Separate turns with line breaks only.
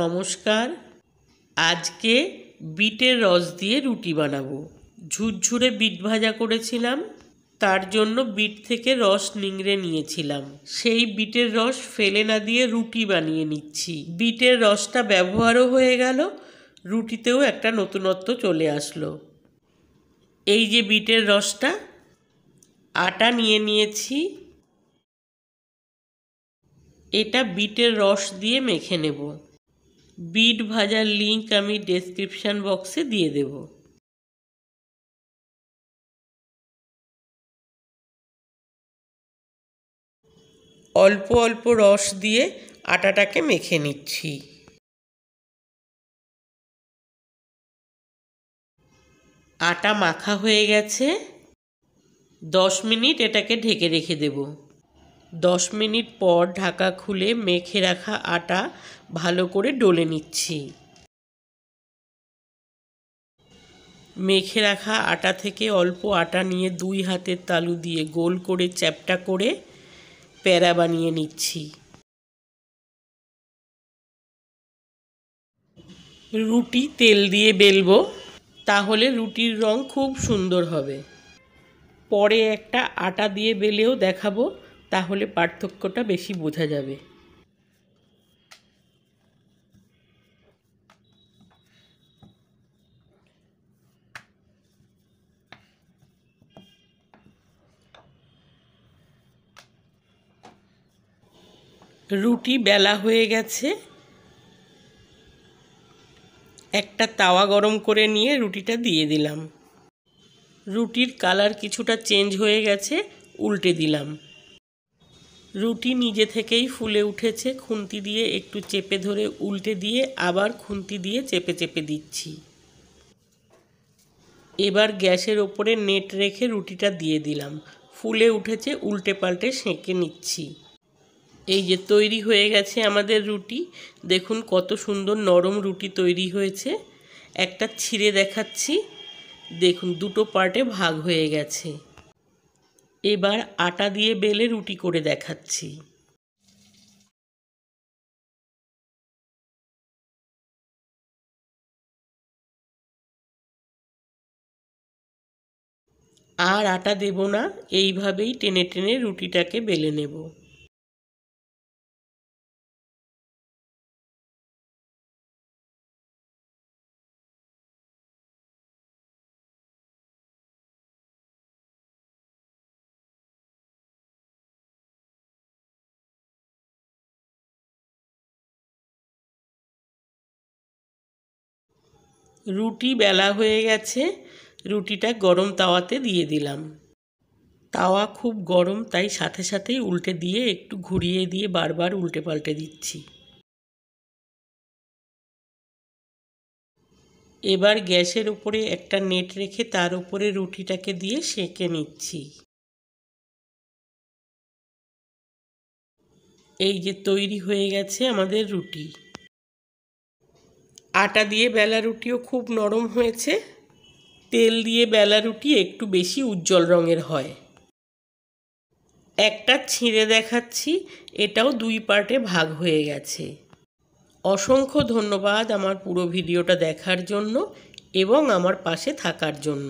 নমস্কার আজকে বিটের রস দিয়ে রুটি বানাবো ঝুরঝুরে বিট ভাজা করেছিলাম তার জন্য বিট থেকে রস নিংড়ে নিয়েছিলাম সেই বিটের রস ফেলে না দিয়ে রুটি বানিয়ে নিচ্ছি বিটের রসটা ব্যবহারও হয়ে গেল রুটিতেও একটা নতুনত্ব চলে আসলো এই যে বিটের রসটা আটা নিয়ে নিয়েছি এটা বিটের রস দিয়ে মেখে নেবো
বিট ভাজার লিঙ্ক আমি ডেসক্রিপশান বক্সে দিয়ে দেব অল্প অল্প রস দিয়ে আটাটাকে মেখে নিচ্ছি
আটা মাখা হয়ে গেছে দশ মিনিট এটাকে ঢেকে রেখে
দেবো দশ মিনিট পর ঢাকা খুলে মেখে রাখা আটা ভালো করে ডলে নিচ্ছি মেখে রাখা আটা থেকে অল্প আটা নিয়ে দুই হাতের তালু দিয়ে গোল করে চ্যাপটা
করে প্যারা বানিয়ে নিচ্ছি রুটি তেল দিয়ে বেলবো তাহলে
রুটির রং খুব সুন্দর হবে পরে একটা আটা দিয়ে বেলেও দেখাবো তাহলে পার্থক্যটা বেশি বোঝা যাবে রুটি বেলা হয়ে গেছে একটা তাওয়া গরম করে নিয়ে রুটিটা দিয়ে দিলাম রুটির কালার কিছুটা চেঞ্জ হয়ে গেছে উল্টে দিলাম রুটি নিজে থেকেই ফুলে উঠেছে খুন্তি দিয়ে একটু চেপে ধরে উল্টে দিয়ে আবার খুন্তি দিয়ে চেপে চেপে দিচ্ছি এবার গ্যাসের ওপরে নেট রেখে রুটিটা দিয়ে দিলাম ফুলে উঠেছে উল্টে পাল্টে সেঁকে নিচ্ছি এই যে তৈরি হয়ে গেছে আমাদের রুটি দেখুন কত সুন্দর নরম রুটি তৈরি হয়েছে একটা ছিঁড়ে দেখাচ্ছি দেখুন দুটো পার্টে ভাগ হয়ে গেছে এবার আটা দিয়ে বেলে
রুটি করে দেখাচ্ছি আর আটা দেব না এইভাবেই টেনে টেনে রুটিটাকে বেলে নেব রুটি বেলা হয়ে গেছে
রুটিটা গরম তাওয়াতে দিয়ে দিলাম তাওয়া খুব গরম তাই সাথে
সাথেই উল্টে দিয়ে একটু ঘুরিয়ে দিয়ে বারবার উল্টে পাল্টে দিচ্ছি এবার গ্যাসের উপরে একটা নেট রেখে তার উপরে রুটিটাকে দিয়ে সেঁকে নিচ্ছি এই যে তৈরি হয়ে গেছে আমাদের রুটি
আটা দিয়ে বেলা রুটিও খুব নরম হয়েছে তেল দিয়ে বেলা রুটি একটু বেশি উজ্জ্বল রঙের হয় একটা ছিঁড়ে দেখাচ্ছি এটাও দুই পার্টে ভাগ হয়ে গেছে
অসংখ্য ধন্যবাদ আমার পুরো ভিডিওটা দেখার জন্য এবং আমার পাশে থাকার জন্য